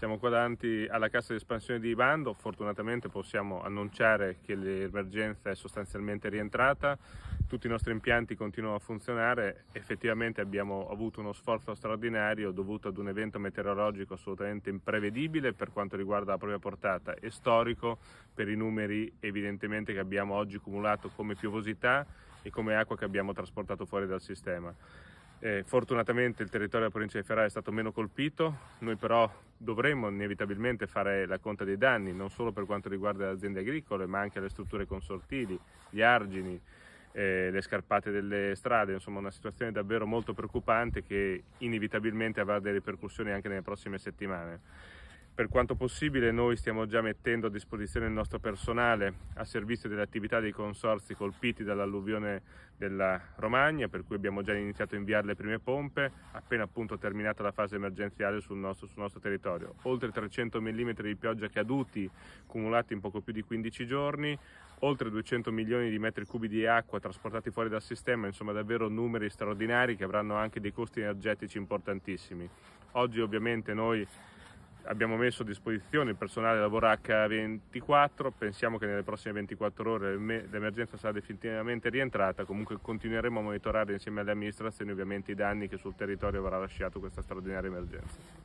Siamo qua davanti alla cassa di espansione di Ibando, fortunatamente possiamo annunciare che l'emergenza è sostanzialmente rientrata, tutti i nostri impianti continuano a funzionare, effettivamente abbiamo avuto uno sforzo straordinario dovuto ad un evento meteorologico assolutamente imprevedibile per quanto riguarda la propria portata e storico per i numeri evidentemente che abbiamo oggi cumulato come piovosità e come acqua che abbiamo trasportato fuori dal sistema. Eh, fortunatamente il territorio della provincia di Ferrara è stato meno colpito, noi però dovremmo inevitabilmente fare la conta dei danni, non solo per quanto riguarda le aziende agricole, ma anche le strutture consortili, gli argini, eh, le scarpate delle strade, insomma una situazione davvero molto preoccupante che inevitabilmente avrà delle ripercussioni anche nelle prossime settimane. Per quanto possibile noi stiamo già mettendo a disposizione il nostro personale a servizio delle attività dei consorzi colpiti dall'alluvione della Romagna, per cui abbiamo già iniziato a inviare le prime pompe appena appunto terminata la fase emergenziale sul nostro, sul nostro territorio. Oltre 300 mm di pioggia caduti, cumulati in poco più di 15 giorni, oltre 200 milioni di metri cubi di acqua trasportati fuori dal sistema, insomma davvero numeri straordinari che avranno anche dei costi energetici importantissimi. Oggi ovviamente noi abbiamo messo a disposizione il personale lavora H24, pensiamo che nelle prossime 24 ore l'emergenza sarà definitivamente rientrata, comunque continueremo a monitorare insieme alle amministrazioni ovviamente i danni che sul territorio avrà lasciato questa straordinaria emergenza.